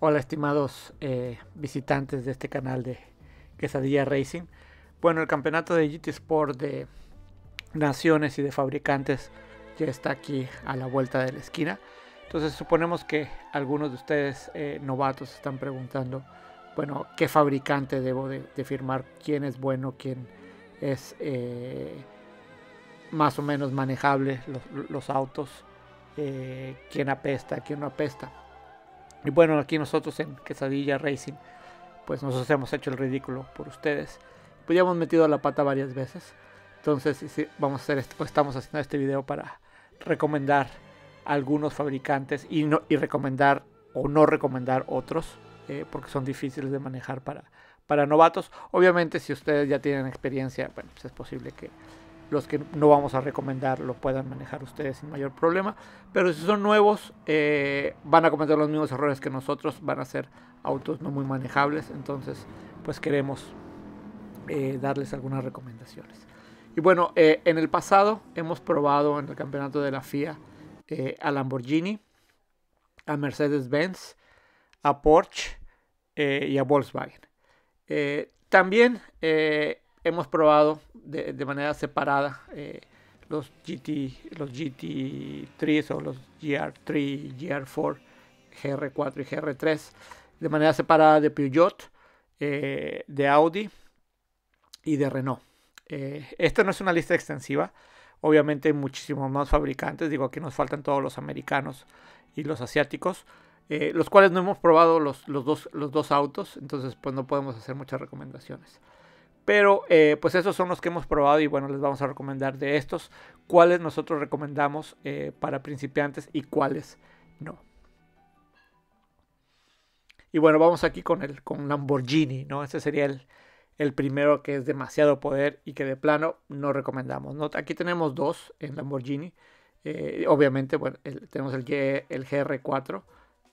Hola estimados eh, visitantes de este canal de Quesadilla Racing. Bueno, el campeonato de GT Sport de naciones y de fabricantes ya está aquí a la vuelta de la esquina. Entonces suponemos que algunos de ustedes eh, novatos están preguntando, bueno, ¿qué fabricante debo de, firmar? ¿Quién es bueno? ¿Quién es eh, más o menos manejable los autos? ¿Quién apesta? ¿Quién no apesta? Y bueno, aquí nosotros en Quesadilla Racing, pues nosotros hemos hecho el ridículo por ustedes. Pues ya hemos metido la pata varias veces. Entonces, vamos a hacer estamos haciendo este video para recomendar algunos fabricantes y, no, y recomendar o no recomendar otros, eh, porque son difíciles de manejar para, para novatos. Obviamente, si ustedes ya tienen experiencia, bueno, pues es posible que los que no vamos a recomendar lo puedan manejar ustedes sin mayor problema. Pero si son nuevos, eh, van a cometer los mismos errores que nosotros, van a ser autos no muy manejables. Entonces, pues queremos eh, darles algunas recomendaciones. Y bueno, eh, en el pasado hemos probado en el campeonato de la FIA a Lamborghini, a Mercedes-Benz, a Porsche y a Volkswagen. también hemos probado de, manera separada eh, los GT, los GT3 o los GR3, GR4, GR4 y GR3 de manera separada de Peugeot, eh, de Audi y de Renault. Eh, esta no es una lista extensiva, obviamente hay muchísimos más fabricantes, digo aquí nos faltan todos los americanos y los asiáticos, los cuales no hemos probado los, dos, los dos autos, entonces pues no podemos hacer muchas recomendaciones. Pero eh, pues esos son los que hemos probado y bueno, les vamos a recomendar de estos cuáles nosotros recomendamos eh, para principiantes y cuáles no. Y bueno, vamos aquí con el con Lamborghini, ¿no? Este sería el, primero que es demasiado poder y que de plano no recomendamos. ¿no? Aquí tenemos dos en Lamborghini. Eh, obviamente, bueno, tenemos el, el GR4,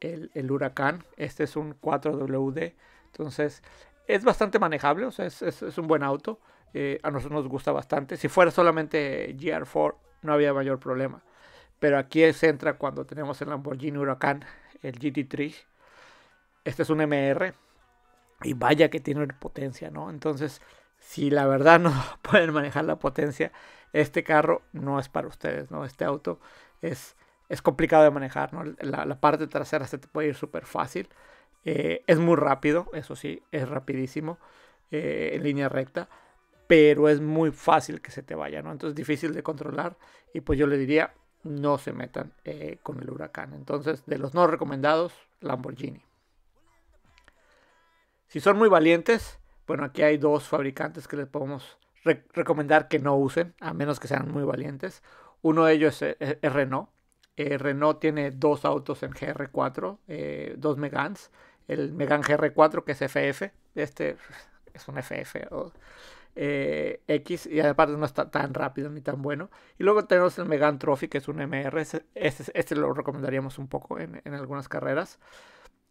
el, el, Huracán. Este es un 4WD. Entonces, es bastante manejable, o sea, es, un buen auto. Eh, a nosotros nos gusta bastante. Si fuera solamente GR4, no había mayor problema. Pero aquí se entra cuando tenemos el Lamborghini Huracán, el GT3. Este es un MR. Y vaya que tiene potencia, ¿no? Entonces, si la verdad no pueden manejar la potencia, este carro no es para ustedes, ¿no? Este auto es, es complicado de manejar, ¿no? La, la parte trasera se te puede ir súper fácil. Eh, es muy rápido, eso sí, es rapidísimo, eh, en línea recta, pero es muy fácil que se te vaya, ¿no? Entonces difícil de controlar y pues yo le diría, no se metan eh, con el huracán. Entonces, de los no recomendados, Lamborghini. Si son muy valientes, bueno, aquí hay dos fabricantes que les podemos recomendar que no usen, a menos que sean muy valientes. Uno de ellos es, e-, Renault. Renault tiene dos autos en GR4, dos Megans, el Megan GR4 que es FF, este es un FF o eh, X y aparte no está tan rápido ni tan bueno. Y luego tenemos el Megan Trophy que es un MR, este, este lo recomendaríamos un poco en, algunas carreras.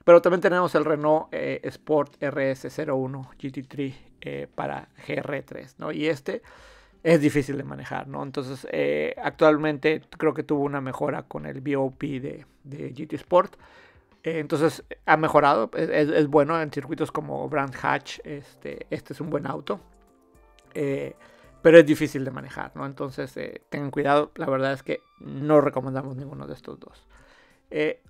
Pero también tenemos el Renault eh, Sport RS01 GT3 eh, para GR3, ¿no? Y este es difícil de manejar, ¿no? Entonces, actualmente creo que tuvo una mejora con el BOP de, de GT Sport eh, entonces ha mejorado, es, es, bueno en circuitos como Brand Hatch, este, este es un buen auto, eh, pero es difícil de manejar, ¿no? Entonces eh, tengan cuidado, la verdad es que no recomendamos ninguno de estos dos.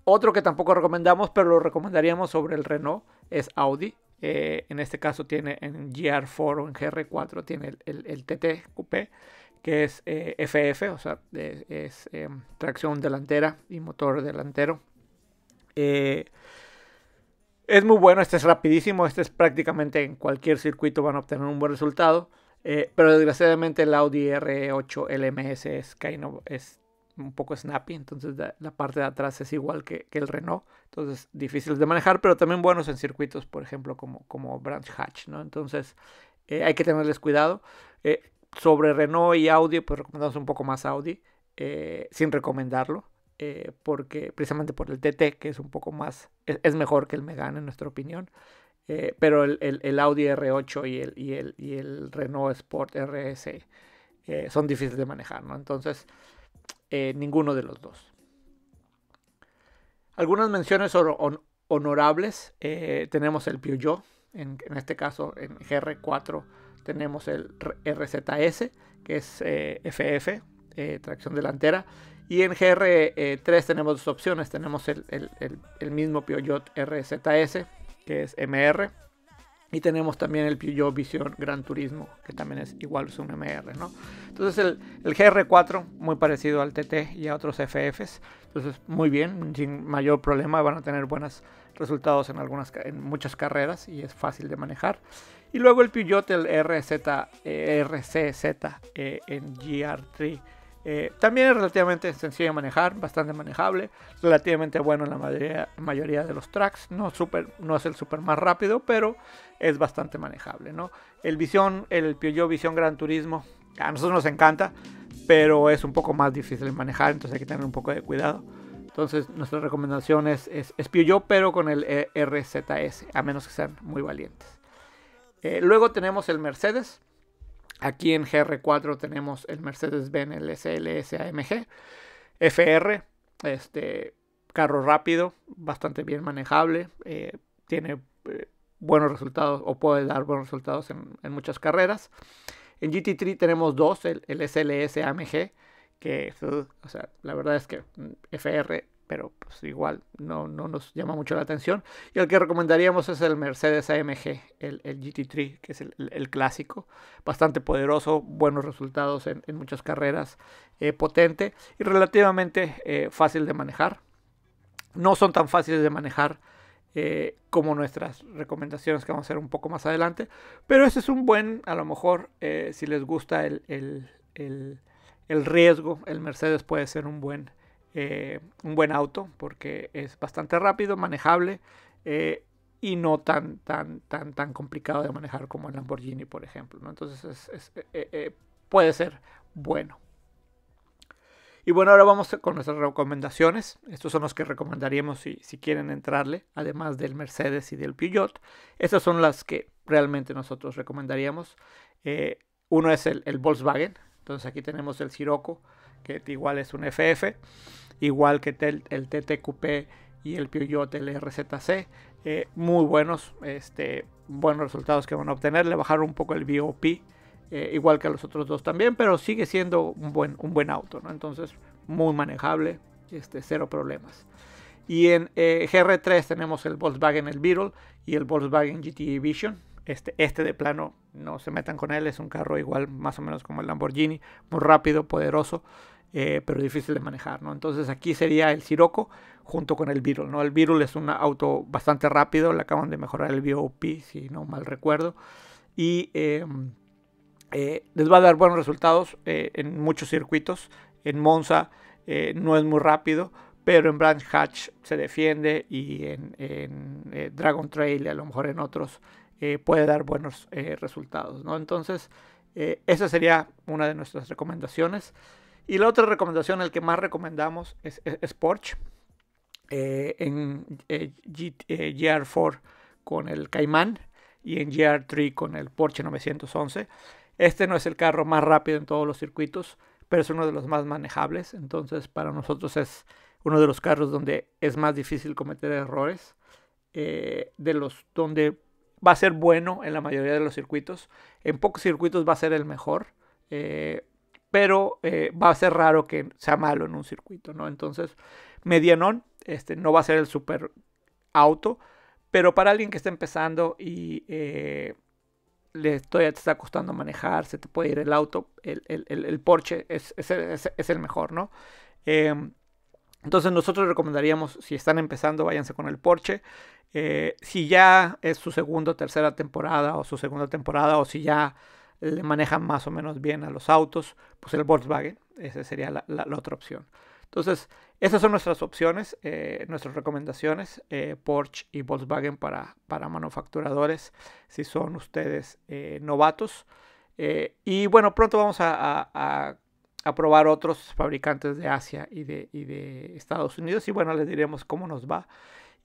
otro que tampoco recomendamos, pero lo recomendaríamos sobre el Renault, es Audi. en este caso tiene en GR4 o en GR4 tiene el, el, TT Coupé, que es FF, o sea, es em, tracción delantera y motor delantero eh, es muy bueno, este es rapidísimo, este es prácticamente en cualquier circuito van a obtener un buen resultado. Eh, pero desgraciadamente el Audi R8 LMS es, un poco snappy, entonces la, parte de atrás es igual que, el Renault, entonces difíciles de manejar, pero también buenos en circuitos, por ejemplo, como, como Branch Hatch, ¿no? Entonces eh, hay que tenerles cuidado. sobre Renault y Audi, pues recomendamos un poco más Audi, sin recomendarlo, eh, porque precisamente por el TT, que es un poco más, e-, es, mejor que el Megane en nuestra opinión, eh, pero el, el, Audi R8 y el, y el, y Renault Sport RS eh, son difíciles de manejar, Entonces, ninguno de los dos. Algunas menciones honorables, tenemos el Peugeot, en, en, este caso en GR4 tenemos el RZS, que es FF, tracción delantera, y en GR3 e tenemos dos opciones. Tenemos el, el, el, mismo Peugeot RZS, que es MR. Y tenemos también el Peugeot Vision Gran Turismo, que también es igual, es un MR, ¿no? Entonces el, el, GR4, muy parecido al TT y a otros FFs. Entonces, muy bien, sin mayor problema, van a tener buenos resultados en, algunas, en muchas carreras y es fácil de manejar. Y luego el Peugeot, el RZ, RCZ en eh, e GR3 eh, también es relativamente sencillo de manejar, bastante manejable, relativamente bueno en la mayoría, de los tracks, no, no es el super más rápido, pero es bastante manejable. ¿no? El Visión, el Peugeot Visión Gran Turismo, a nosotros nos encanta, pero es un poco más difícil de manejar, entonces hay que tener un poco de cuidado. Entonces nuestra recomendación es, es, pero con el eh, RZS, a menos que sean muy valientes. Eh, luego tenemos el Mercedes, Aquí en GR4 tenemos el Mercedes-Benz SLS AMG FR, este carro rápido, bastante bien manejable, eh, tiene eh, buenos resultados o puede dar buenos resultados en, muchas carreras. En GT3 tenemos dos, el, SLS AMG, que o sea, la verdad es que FR pero pues igual no, nos llama mucho la atención. Y el que recomendaríamos es el Mercedes AMG, el, GT3, que es el, clásico, bastante poderoso, buenos resultados en, muchas carreras, eh, potente y relativamente eh, fácil de manejar. No son tan fáciles de manejar eh, como nuestras recomendaciones que vamos a hacer un poco más adelante, pero ese es un buen, a lo mejor, si les gusta el riesgo, el Mercedes puede ser un buen eh, un buen auto porque es bastante rápido, manejable eh, y no tan, tan, tan, tan complicado de manejar como el Lamborghini, por ejemplo. Entonces eh, puede ser bueno. Y bueno, ahora vamos con nuestras recomendaciones. Estos son los que recomendaríamos si, si quieren entrarle, además del Mercedes y del Peugeot. Estas son las que realmente nosotros recomendaríamos. uno es el, el, Volkswagen. Entonces aquí tenemos el Sirocco, que igual es un FF igual que el, TTQP y el Peugeot LRZC. Eh, muy buenos, este, buenos resultados que van a obtener. Le bajaron un poco el BOP, eh, igual que a los otros dos también, pero sigue siendo un buen, un buen auto, ¿no? Entonces, muy manejable, este, cero problemas. Y en eh, GR3 tenemos el Volkswagen el Beetle y el Volkswagen GT Vision. Este, este de plano, no se metan con él, es un carro igual, más o menos como el Lamborghini, muy rápido, poderoso. Eh, pero difícil de manejar, ¿no? Entonces aquí sería el Siroco junto con el Virul, ¿no? El Virul es un auto bastante rápido, le acaban de mejorar el VOP, si no mal recuerdo, y em, eh, les va a dar buenos resultados eh, en muchos circuitos. En Monza no es muy rápido, pero en Branch Hatch se defiende y en, en Dragon Trail y a lo mejor en otros puede dar buenos resultados, ¿no? Entonces, esa sería una de nuestras recomendaciones. Y la otra recomendación, el que más recomendamos, es, Porsche eh, en eh, GR4 eh, con el Cayman y en GR3 con el Porsche 911. Este no es el carro más rápido en todos los circuitos, pero es uno de los más manejables. Entonces, para nosotros es uno de los carros donde es más difícil cometer errores, de los donde va a ser bueno en la mayoría de los circuitos. En pocos circuitos va a ser el mejor pero eh, va a ser raro que sea malo en un circuito, ¿no? Entonces, medianón, este, no va a ser el super auto, pero para alguien que está empezando y eh, le todavía te está costando manejar, se te puede ir el auto, el, el, Porsche es, el mejor, ¿no? Em, entonces nosotros recomendaríamos, si están empezando, váyanse con el Porsche. Eh, si ya es su segunda o tercera temporada o su segunda temporada o si ya le manejan más o menos bien a los autos, pues el Volkswagen, esa sería la, otra opción. Entonces, esas son nuestras opciones, eh, nuestras recomendaciones, eh, Porsche y Volkswagen para, para manufacturadores, si son ustedes eh, novatos. y bueno, pronto vamos a, probar otros fabricantes de Asia y de, y de, Estados Unidos. Y bueno, les diremos cómo nos va.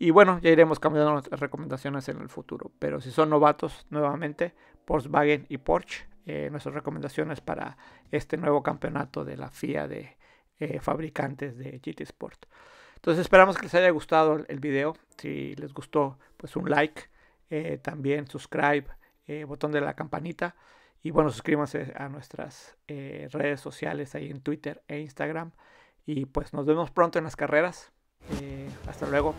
Y bueno, ya iremos cambiando nuestras recomendaciones en el futuro. Pero si son novatos, nuevamente, Volkswagen y Porsche eh, nuestras recomendaciones para este nuevo campeonato de la FIA de eh, fabricantes de GT Sport. Entonces esperamos que les haya gustado el video. Si les gustó, pues un like, eh, también subscribe, botón de la campanita. Y bueno, suscríbanse a nuestras redes sociales ahí en Twitter e Instagram. Y pues nos vemos pronto en las carreras. hasta luego.